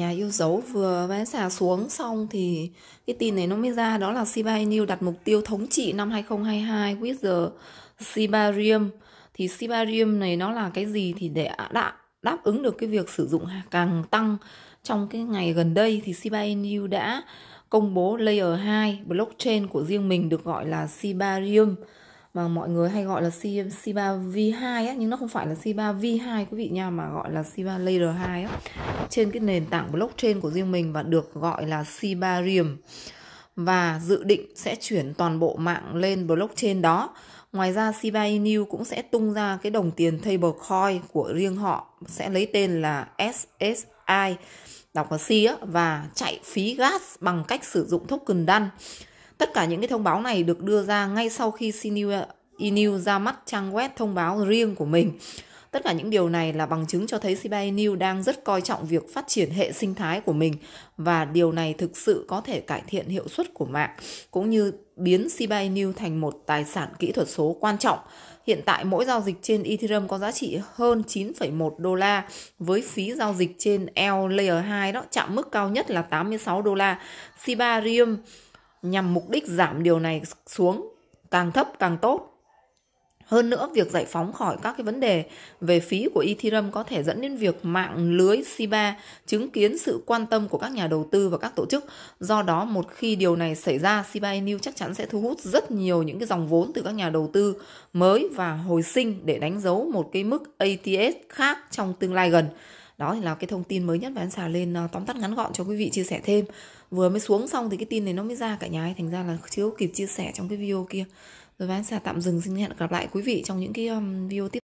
nhà yêu dấu vừa vẽ xà xuống xong thì cái tin này nó mới ra đó là Shiba Inu đặt mục tiêu thống trị năm 2022 with the Sibarium thì Sibarium này nó là cái gì thì để đã đáp ứng được cái việc sử dụng càng tăng trong cái ngày gần đây thì Shiba Inu đã công bố layer 2 blockchain của riêng mình được gọi là Sibarium mà mọi người hay gọi là C3V2 á nhưng nó không phải là C3V2 quý vị nha mà gọi là C3 Layer 2 á trên cái nền tảng blockchain của riêng mình và được gọi là C3 Riem và dự định sẽ chuyển toàn bộ mạng lên blockchain đó. Ngoài ra Shiba Inu cũng sẽ tung ra cái đồng tiền stablecoin của riêng họ sẽ lấy tên là SSI đọc là C á, và chạy phí gas bằng cách sử dụng token đan. Tất cả những cái thông báo này được đưa ra ngay sau khi CNews ra mắt trang web thông báo riêng của mình. Tất cả những điều này là bằng chứng cho thấy CBI News đang rất coi trọng việc phát triển hệ sinh thái của mình và điều này thực sự có thể cải thiện hiệu suất của mạng cũng như biến CBI News thành một tài sản kỹ thuật số quan trọng. Hiện tại mỗi giao dịch trên Ethereum có giá trị hơn 9,1 đô la với phí giao dịch trên L Layer 2 đó chạm mức cao nhất là 86 đô la. Sibarium nhằm mục đích giảm điều này xuống càng thấp càng tốt. Hơn nữa, việc giải phóng khỏi các cái vấn đề về phí của Ethereum có thể dẫn đến việc mạng lưới SIBA chứng kiến sự quan tâm của các nhà đầu tư và các tổ chức. Do đó, một khi điều này xảy ra, SIBA Inu chắc chắn sẽ thu hút rất nhiều những cái dòng vốn từ các nhà đầu tư mới và hồi sinh để đánh dấu một cái mức ATS khác trong tương lai gần đó thì là cái thông tin mới nhất mà anh xào lên ờ, tóm tắt ngắn gọn cho quý vị chia sẻ thêm vừa mới xuống xong thì cái tin này nó mới ra cả nhà ấy thành ra là chưa kịp chia sẻ trong cái video kia rồi anh xà tạm dừng xin hẹn gặp lại quý vị trong những cái video tiếp